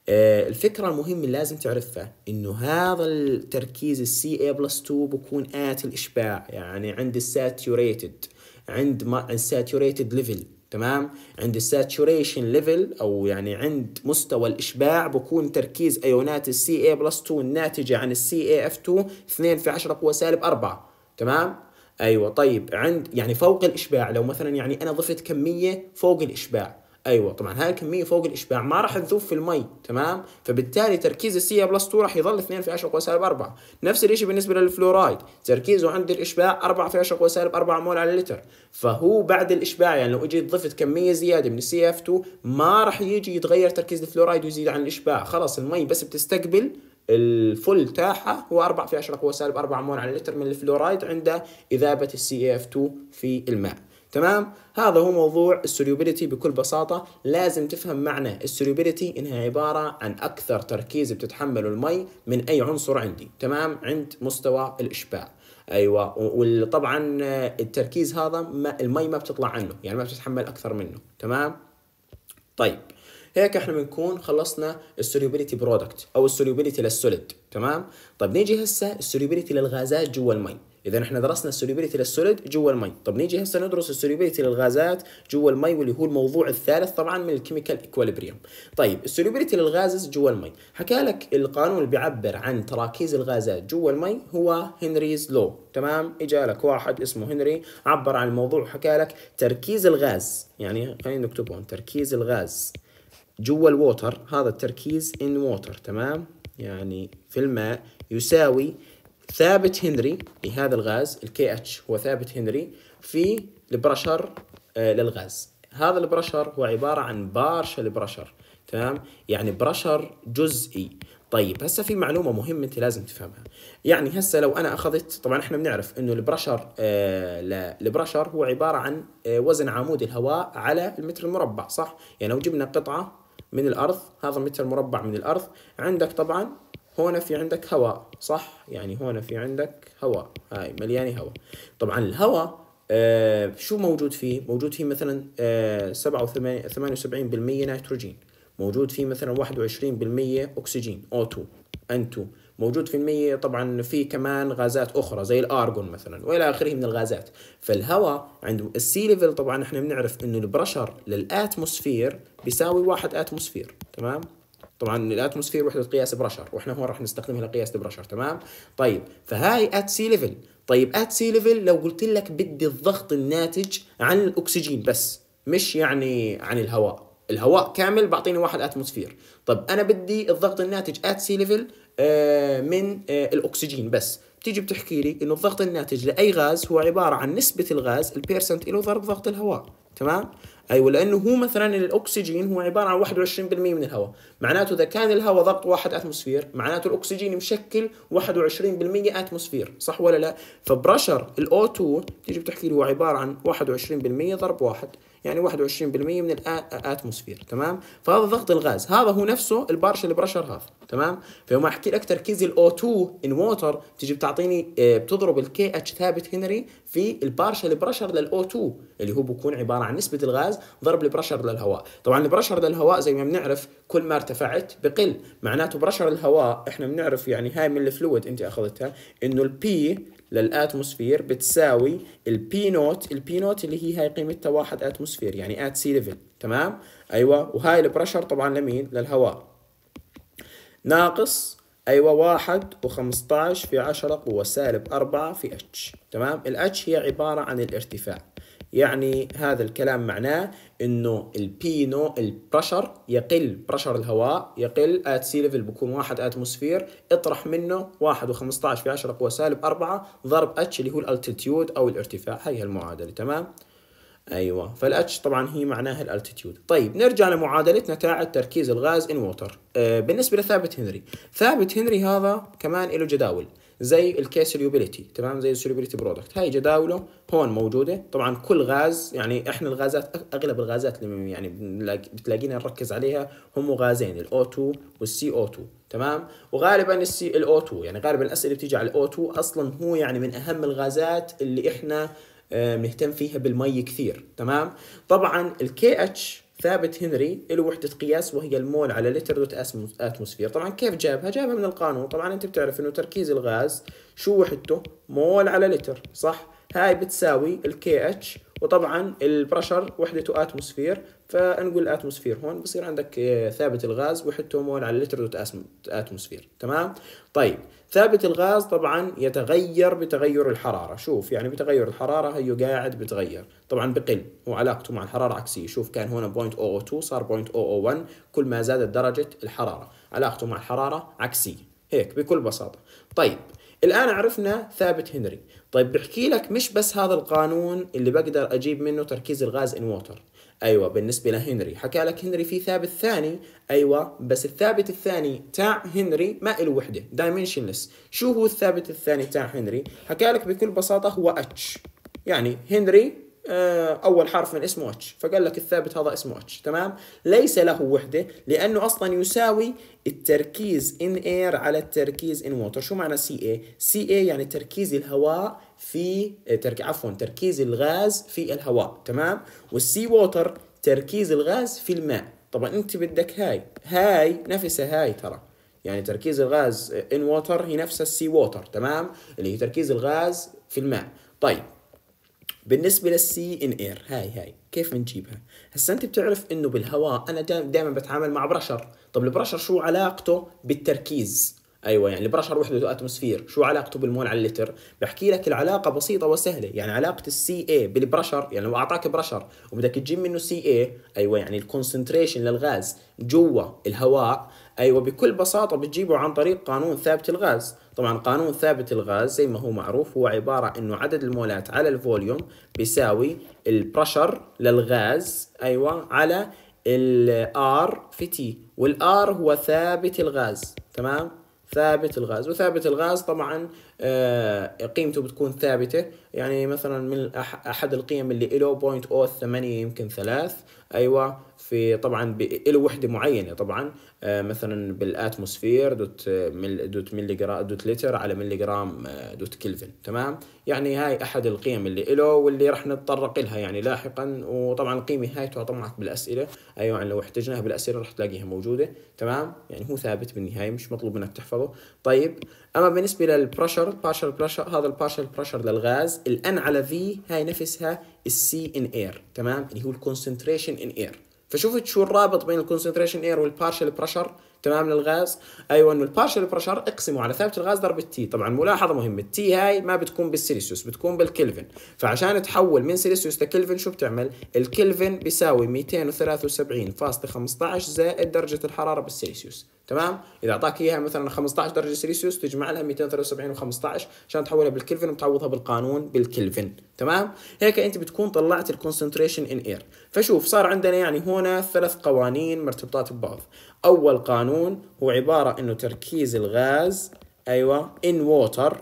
آه، الفكرة المهمة اللي لازم تعرفها انه هذا التركيز السي اي بلس 2 بكون آت الاشباع يعني عند الساتيوريتد عند ما الساتيوريتد ليفل تمام عند الساتوريشن ليفل او يعني عند مستوى الاشباع بكون تركيز ايونات السي اي بلس 2 الناتجه عن السي اي اف 2 2 في 10 قوه سالب 4 تمام ايوه طيب عند يعني فوق الاشباع لو مثلا يعني انا ضفت كميه فوق الاشباع ايوه طبعا هاي الكميه فوق الاشباع ما راح تذوب في المي تمام فبالتالي تركيز السي بلس 2 راح يظل 2 في 10 قوى سالب 4 نفس الشيء بالنسبه للفلورايد تركيزه عند الاشباع 4 في 10 قوى سالب 4 مول على اللتر فهو بعد الاشباع يعني لو اجيت ضفت كميه زياده من السي اف 2 ما راح يجي يتغير تركيز الفلورايد ويزيد عن الاشباع خلاص المي بس بتستقبل الفل تاعها هو 4 في 10 قوة سالب 4 مول على اللتر من الفلورايد عند إذابة السي اف 2 في الماء تمام هذا هو موضوع السوليوبيليتي بكل بساطة لازم تفهم معنى السوليوبيليتي إنها عبارة عن أكثر تركيز بتتحمله المي من أي عنصر عندي تمام عند مستوى الإشباع ايوه وطبعا التركيز هذا ما المي ما بتطلع عنه يعني ما بتتحمل اكثر منه تمام طيب هيك احنا بنكون خلصنا السوليوبيليتي برودكت او السوليوبيليتي للسوليد تمام طب نيجي هسه السوليوبيليتي للغازات جوا المي اذا احنا درسنا السوليوبيليتي للسوليد جوا المي طب نيجي هسه ندرس السوليوبيليتي للغازات جوا المي واللي هو الموضوع الثالث طبعا من الكيميكال ايكويليبريم طيب السوليوبيليتي للغازز جوا المي حكى لك القانون اللي بيعبر عن تراكيز الغازات جوا المي هو هنريز لو تمام اجى لك واحد اسمه هنري عبر عن الموضوع وحكى لك تركيز الغاز يعني خلينا نكتبه تركيز الغاز جوا الووتر هذا التركيز ان ووتر تمام يعني في الماء يساوي ثابت هنري لهذا الغاز الكي اتش هو ثابت هنري في البرشر آه، للغاز هذا البرشر هو عبارة عن بارشل برشر تمام يعني برشر جزئي طيب هسه في معلومة مهمة أنت لازم تفهمها يعني هسه لو أنا أخذت طبعا إحنا بنعرف إنه البرشر آه البرشر هو عبارة عن آه وزن عمود الهواء على المتر المربع صح يعني لو جبنا قطعة من الأرض هذا متر مربع من الأرض عندك طبعا هنا في عندك هواء صح يعني هنا في عندك هواء هاي مليانة هواء طبعا الهواء آه شو موجود فيه موجود فيه مثلا آه 78 بالمية نيتروجين موجود فيه مثلا 21% أكسجين O2 N2 موجود في المية طبعا في كمان غازات أخرى زي الأرجون مثلا وإلى آخره من الغازات فالهواء عنده السي ليفل طبعا احنا بنعرف إنه البرشر للآتموسفير بيساوي واحد آتموسفير تمام طبعا الاتموسفير وحده قياس برشر واحنا هون راح نستخدمها لقياس البرشر تمام طيب فهاي ات سي ليفل طيب ات سي ليفل لو قلت لك بدي الضغط الناتج عن الاكسجين بس مش يعني عن الهواء الهواء كامل بعطيني واحد اتموسفير طب انا بدي الضغط الناتج ات سي ليفل آه، من آه، الاكسجين بس تيجي بتحكي لي انه الضغط الناتج لاي غاز هو عباره عن نسبه الغاز البيرسنت له ضرب ضغط الهواء تمام ايوه لانه هو مثلا الاكسجين هو عباره عن 21% من الهواء معناته اذا كان الهواء ضغط واحد اتموسفير معناته الاكسجين مشكل 21% اتموسفير صح ولا لا فبرشر الاو 2 تيجي بتحكي لي هو عباره عن 21% ضرب واحد يعني 21% من الاتموسفير تمام فهذا ضغط الغاز هذا هو نفسه اللي برشر هذا تمام فيوم احكي لك تركيز الاو 2 ان ووتر بتيجي بتعطيني آه، بتضرب الكي اتش ثابت هنري في اللي برشر للاو 2 اللي هو بكون عباره عن نسبه الغاز ضرب البرشر للهواء طبعا البرشر للهواء زي ما بنعرف كل ما ارتفعت بقل معناته برشر الهواء احنا بنعرف يعني هاي من الفلويد انت اخذتها انه البي للاتموسفير بتساوي البي نوت البي نوت اللي هي هاي قيمتها واحد اتموسفير يعني ات سي ليفل تمام ايوه وهاي البريشر طبعا لمين للهواء ناقص ايوه واحد و15 في 10 قوة سالب 4 في اتش تمام الاتش هي عبارة عن الارتفاع يعني هذا الكلام معناه انه البينو البرشر يقل برشر الهواء يقل ات سي ليفل بكون 1 اتموسفير اطرح منه 1 و15 في 10 قوى سالب 4 ضرب اتش اللي هو الالتيتيود او الارتفاع هي المعادله تمام ايوه فالاتش طبعا هي معناها الالتيتيود طيب نرجع لمعادلتنا تاعت تركيز الغاز ان ووتر آه بالنسبه لثابت هنري ثابت هنري هذا كمان له جداول زي الكيس اليوبيليتي تمام زي السوليبيليتي برودكت هاي جداوله هون موجوده طبعا كل غاز يعني احنا الغازات اغلب الغازات اللي يعني بتلاقينا نركز عليها هم غازين الاو 2 والسي او 2 تمام وغالبا السي الاو 2 يعني غالبا الاسئله بتيجي على الاو 2 اصلا هو يعني من اهم الغازات اللي احنا آه، بنهتم فيها بالمي كثير تمام طبعا الكي اتش ثابت هنري له وحدة قياس وهي المول على لتر دوت اتموسفير طبعا كيف جابها جابها من القانون طبعا انت بتعرف انه تركيز الغاز شو وحدته مول على لتر صح هاي بتساوي الكي اتش وطبعا البرشر وحدته اتموسفير فنقول اتموسفير هون بصير عندك ثابت الغاز وحدته مول على لتر دوت اتموسفير تمام طيب ثابت الغاز طبعا يتغير بتغير الحرارة شوف يعني بتغير الحرارة هيو قاعد بتغير طبعا بقل وعلاقته مع الحرارة عكسية شوف كان هنا 0.002 صار 0.001 كل ما زادت درجة الحرارة علاقته مع الحرارة عكسية هيك بكل بساطة طيب الآن عرفنا ثابت هنري طيب بحكي لك مش بس هذا القانون اللي بقدر أجيب منه تركيز الغاز ان ووتر ايوه بالنسبه لهنري حكى لك هنري في ثابت ثاني ايوه بس الثابت الثاني تاع هنري ما له وحده دايمنشنلس شو هو الثابت الثاني تاع هنري حكى لك بكل بساطه هو اتش يعني هنري آه، اول حرف من اسمه اتش فقال لك الثابت هذا اسمه اتش تمام ليس له وحده لانه اصلا يساوي التركيز ان اير على التركيز ان ووتر شو معنى سي اي سي اي يعني تركيز الهواء في آه، ترك... عفوا تركيز الغاز في الهواء تمام والسي ووتر تركيز الغاز في الماء طبعا انت بدك هاي هاي نفسها هاي ترى يعني تركيز الغاز ان ووتر هي نفسها السي ووتر تمام اللي هي تركيز الغاز في الماء طيب بالنسبه للسي ان اير هاي هاي كيف بنجيبها هسا انت بتعرف انه بالهواء انا دائما بتعامل مع برشر طب البرشر شو علاقته بالتركيز ايوه يعني البرشر وحدته اتموسفير شو علاقته بالمول على اللتر بحكي لك العلاقه بسيطه وسهله يعني علاقه السي اي بالبرشر يعني لو اعطاك برشر وبدك تجيب منه سي اي ايوه يعني الكونسنتريشن للغاز جوا الهواء ايوه بكل بساطه بتجيبه عن طريق قانون ثابت الغاز طبعا قانون ثابت الغاز زي ما هو معروف هو عباره انه عدد المولات على الفوليوم بيساوي البرشر للغاز ايوه على الار في تي والار هو ثابت الغاز تمام ثابت الغاز وثابت الغاز طبعا آه، قيمته بتكون ثابتة يعني مثلا من أحد القيم اللي له بوينت أو ثمانية يمكن ثلاث أيوة في طبعا له وحدة معينة طبعا آه، مثلا بالاتموسفير دوت مل دوت ملي جرام دوت لتر على ملي جرام آه، دوت كلفن تمام يعني هاي أحد القيم اللي له واللي راح نتطرق لها يعني لاحقا وطبعا القيمة هاي تعطى معك بالأسئلة أيوة يعني لو احتجناها بالأسئلة راح تلاقيها موجودة تمام يعني هو ثابت بالنهاية مش مطلوب منك تحفظه طيب اما بالنسبه للبرشر بارشل برشر هذا البارشل برشر للغاز الان على في هاي نفسها السي ان اير تمام اللي هو الكونسنتريشن ان اير فشوفت شو الرابط بين الكونسنتريشن اير والبارشل برشر تمام للغاز ايوه انه البارشل بريشر اقسمه على ثابت الغاز ضرب التي طبعا ملاحظه مهمه التي هاي ما بتكون بالسيليسيوس بتكون بالكلفن فعشان تحول من سيليسيوس لكلفن شو بتعمل الكلفن بيساوي 273.15 زائد درجه الحراره بالسيليسيوس تمام اذا اعطاك اياها مثلا 15 درجه سيليسيوس تجمع لها 273 و15 عشان تحولها بالكلفن وتعوضها بالقانون بالكلفن تمام هيك انت بتكون طلعت الكونسنتريشن ان اير فشوف صار عندنا يعني هنا ثلاث قوانين مرتبطات ببعض أول قانون هو عبارة إنه تركيز الغاز أيوة in water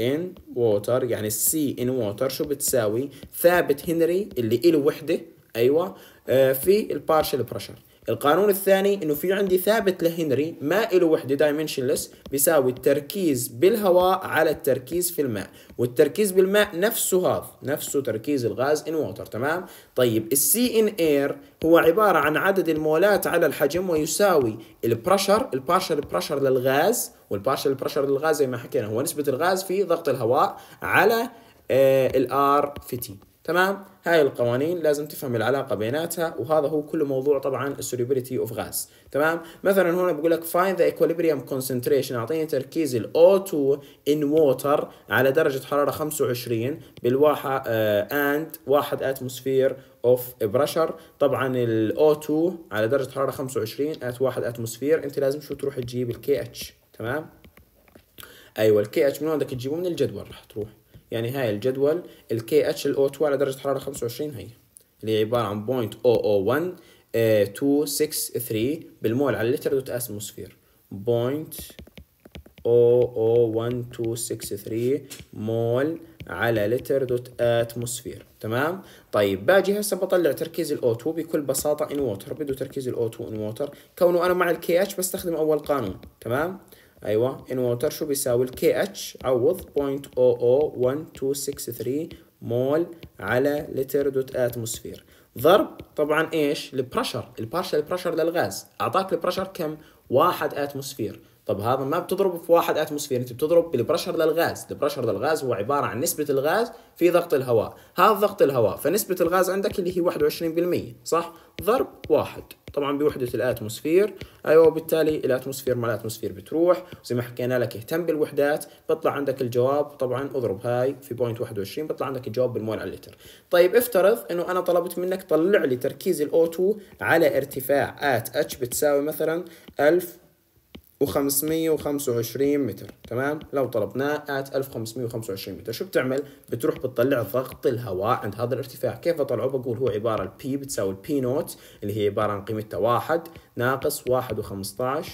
in water يعني السي in water شو بتساوي ثابت هنري اللي إله وحدة أيوة آه، في البارشل بريشر القانون الثاني انه في عندي ثابت لهنري ما له وحده دايمنشنلس بيساوي التركيز بالهواء على التركيز في الماء والتركيز بالماء نفسه هذا نفسه تركيز الغاز ان ووتر تمام طيب السي ان اير هو عباره عن عدد المولات على الحجم ويساوي البريشر البارشل بريشر للغاز والبارشل بريشر للغاز زي ما حكينا هو نسبه الغاز في ضغط الهواء على آه، الار في تي تمام هاي القوانين لازم تفهم العلاقة بيناتها وهذا هو كل موضوع طبعا السوليبيليتي اوف غاز تمام مثلا هنا بقول لك فايند ذا equilibrium كونسنتريشن اعطيني تركيز ال 2 ان ووتر على درجة حرارة 25 بالواحة اند uh, 1 اتموسفير اوف بريشر طبعا ال 2 على درجة حرارة 25 ات 1 اتموسفير انت لازم شو تروح تجيب الكي اتش تمام ايوه الكي اتش من وين بدك تجيبه من الجدول راح تروح يعني هاي الجدول الكي اتش الاو2 على درجه حراره 25 هي اللي هي عباره عن 0.001 آه، بالمول على اللتر دوت اتموسفير 0.001263 مول على لتر دوت اتموسفير تمام طيب باجي هسه بطلع تركيز الاو 2 بكل بساطه ان ووتر بده تركيز الاو 2 ان ووتر كونه انا مع الكي اتش بستخدم اول قانون تمام ايوه ان ووتر شو بيساوي الكي اتش عوض 0.001263 مول على لتر دوت اتموسفير ضرب طبعا ايش البرشر البارشل برشر للغاز اعطاك البرشر كم واحد اتموسفير طب هذا ما بتضربه في واحد اتموسفير انت بتضرب بالبرشر للغاز البرشر للغاز هو عباره عن نسبه الغاز في ضغط الهواء هذا ضغط الهواء فنسبه الغاز عندك اللي هي 21% صح ضرب واحد طبعا بوحده الاتموسفير ايوه وبالتالي الاتموسفير مع الاتموسفير بتروح زي ما حكينا لك اهتم بالوحدات بيطلع عندك الجواب طبعا اضرب هاي في بوينت 21 بيطلع عندك الجواب بالمول على اللتر طيب افترض انه انا طلبت منك طلع لي تركيز الاو 2 على ارتفاع ات اتش بتساوي مثلا 1000 1525 متر تمام لو طلبناه ات 1525 متر شو بتعمل بتروح بتطلع ضغط الهواء عند هذا الارتفاع كيف اطلعه بقول هو عباره البي بتساوي البي نوت اللي هي عباره عن قيمتها 1 ناقص 1 و15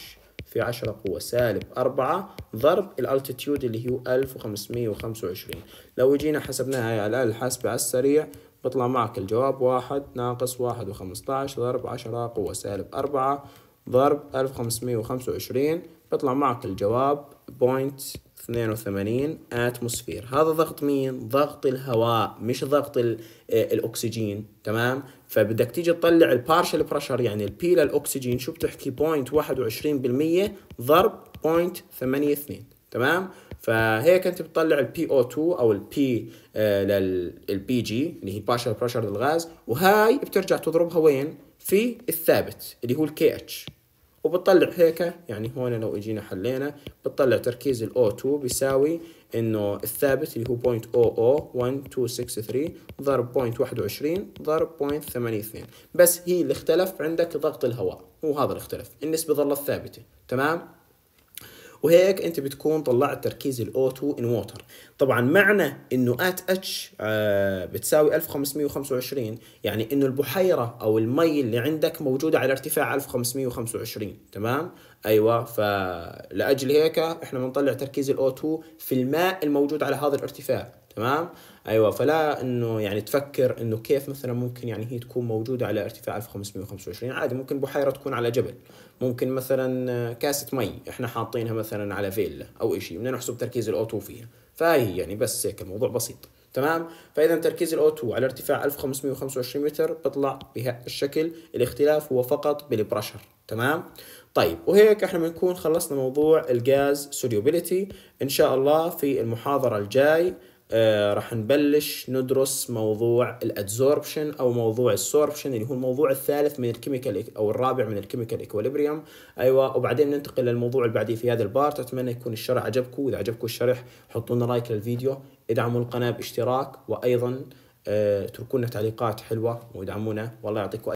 في 10 قوة سالب 4 ضرب الالتيتيود اللي هو 1525 لو جينا حسبناها على الآلة الحاسبة على السريع بطلع معك الجواب واحد ناقص واحد وخمسطعش ضرب عشرة قوة سالب أربعة ضرب 1525 بيطلع معك الجواب 0.82 اتموسفير هذا ضغط مين ضغط الهواء مش ضغط آه، الاكسجين تمام فبدك تيجي تطلع البارشل بريشر يعني البي للاكسجين شو بتحكي 0.21% ضرب 0.82 تمام فهيك انت بتطلع البي او 2 او البي للبي جي اللي هي بارشل بريشر للغاز وهاي بترجع تضربها وين في الثابت اللي هو الكي اتش وبتطلع هيك يعني هون لو اجينا حلينا بتطلع تركيز ال O2 بيساوي انه الثابت اللي هو 1263 ضرب 21 ضرب 82 بس هي اللي اختلف عندك ضغط الهواء هو هذا اللي اختلف النسبة ظلت ثابتة تمام وهيك انت بتكون طلعت تركيز الاو2 ان ووتر طبعا معنى انه ات اتش آه، بتساوي 1525 يعني انه البحيره او المي اللي عندك موجوده على ارتفاع 1525 تمام ايوه فلاجل هيك احنا بنطلع تركيز الاو2 في الماء الموجود على هذا الارتفاع تمام ايوه فلا انه يعني تفكر انه كيف مثلا ممكن يعني هي تكون موجوده على ارتفاع 1525 عادي ممكن بحيره تكون على جبل ممكن مثلا آه، كاسة مي احنا حاطينها مثلا على فيلا او اشي بدنا نحسب تركيز الاو 2 فيها فهي يعني بس هيك الموضوع بسيط تمام فاذا تركيز الاو 2 على ارتفاع 1525 متر بطلع بهالشكل الاختلاف هو فقط بالبرشر تمام طيب وهيك احنا بنكون خلصنا موضوع الجاز سوليوبيليتي ان شاء الله في المحاضرة الجاي آه، راح نبلش ندرس موضوع الادزوربشن او موضوع السوربشن اللي هو الموضوع الثالث من الكيميكال e- او الرابع من الكيميكال ايكوليبريم ايوه وبعدين ننتقل للموضوع اللي بعديه في هذا البارت اتمنى يكون الشرح عجبكم واذا عجبكم الشرح حطوا لنا لايك للفيديو ادعموا القناه باشتراك وايضا اتركوا آه، لنا تعليقات حلوه وادعمونا والله يعطيكم